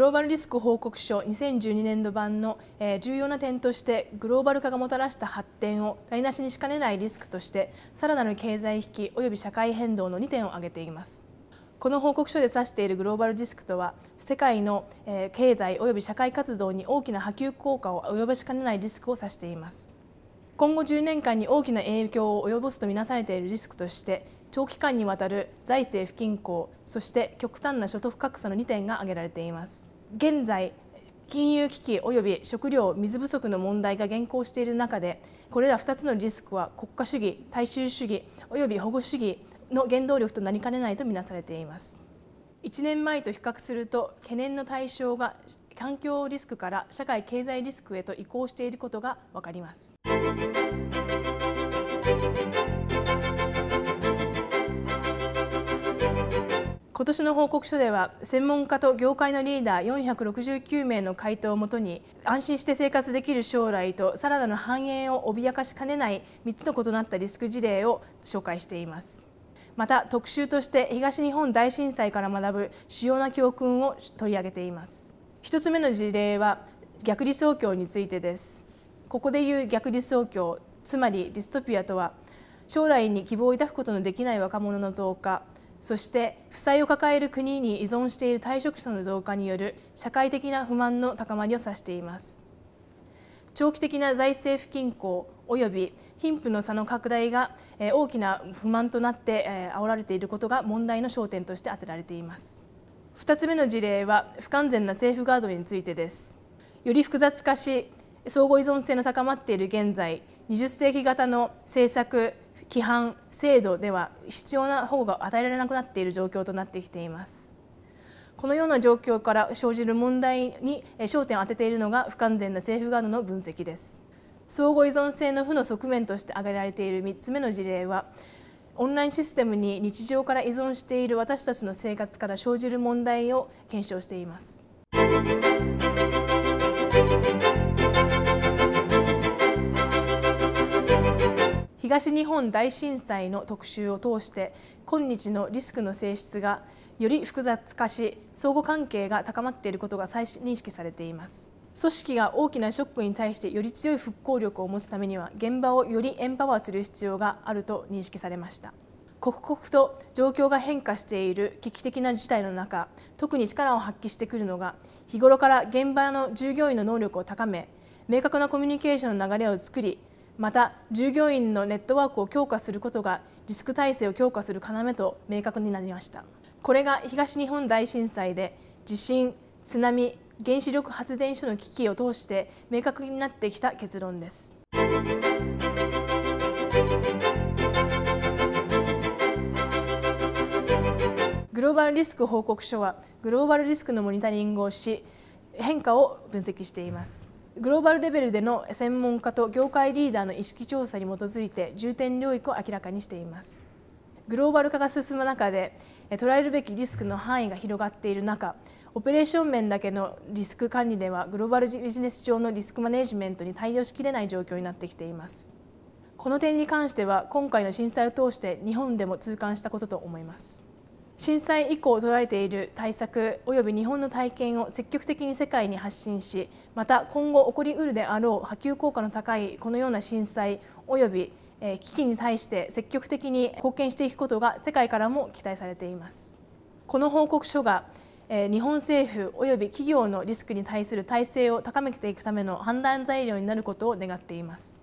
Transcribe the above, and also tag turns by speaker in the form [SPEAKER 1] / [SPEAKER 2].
[SPEAKER 1] ローバルリスク報告書2012年度版の、え重要な点としてグローバル化がもたらした発展を台無しにしかねないリスクとしてさらなる経済危機及び社会変動の2点を挙げています。この報告書で指しているグローバルリスクとは世界の経済及び社会活動に大きな波及効果を及ぼしかねないリスクを指しています今後10年間に大きな影響を及ぼすとみなされているリスクとして長期間にわたる財政不均衡そして極端な所得格差の2点が挙げられています現在金融危機及び食料水不足の問題が現行している中でこれら2つのリスクは国家主義大衆主義及び保護主義の原動力となりかねないとみなされています1年前と比較すると懸念の対象が環境リスクから社会経済リスクへと移行していることが分かります今年の報告書では専門家と業界のリーダー469名の回答をもとに安心して生活できる将来とサラダの繁栄を脅かしかねない3つの異なったリスク事例を紹介していますまた特集として東日本大震災から学ぶ主要な教訓を取り上げています1つ目の事例は逆理想郷についてですここでいう逆理想郷つまりディストピアとは将来に希望を抱くことのできない若者の増加そして負債を抱える国に依存している退職者の増加による社会的な不満の高まりを指しています長期的な財政不均衡および貧富の差の拡大が大きな不満となって煽られていることが問題の焦点として当てられています2つ目の事例は不完全な政府ガードについてですより複雑化し相互依存性の高まっている現在20世紀型の政策規範制度では必要な保護が与えられなくなっている状況となってきていますこのような状況から生じる問題に焦点を当てているのが不完全な政府側の分析です相互依存性の負の側面として挙げられている3つ目の事例はオンラインシステムに日常から依存している私たちの生活から生じる問題を検証しています東日本大震災の特集を通して今日のリスクの性質がより複雑化し相互関係が高まっていることが再認識されています組織が大きなショックに対してより強い復興力を持つためには現場をよりエンパワーする必要があると認識されました刻々と状況が変化している危機的な事態の中特に力を発揮してくるのが日頃から現場の従業員の能力を高め明確なコミュニケーションの流れを作りまた従業員のネットワークを強化することがリスク体制を強化する要と明確になりましたこれが東日本大震災で地震津波原子力発電所の危機を通して明確になってきた結論ですグローバルリスク報告書はグローバルリスクのモニタリングをし変化を分析していますグローバルレベルでの専門家と業界リーダーの意識調査に基づいて重点領域を明らかにしていますグローバル化が進む中で捉えるべきリスクの範囲が広がっている中オペレーション面だけのリスク管理ではグローバルビジネス上のリスクマネジメントに対応しきれない状況になってきていますこの点に関しては今回の震災を通して日本でも痛感したことと思います震災以降取られている対策及び日本の体験を積極的に世界に発信しまた今後起こりうるであろう波及効果の高いこのような震災及び危機に対して積極的に貢献していくことが世界からも期待されていますこの報告書が日本政府及び企業のリスクに対する体制を高めていくための判断材料になることを願っています。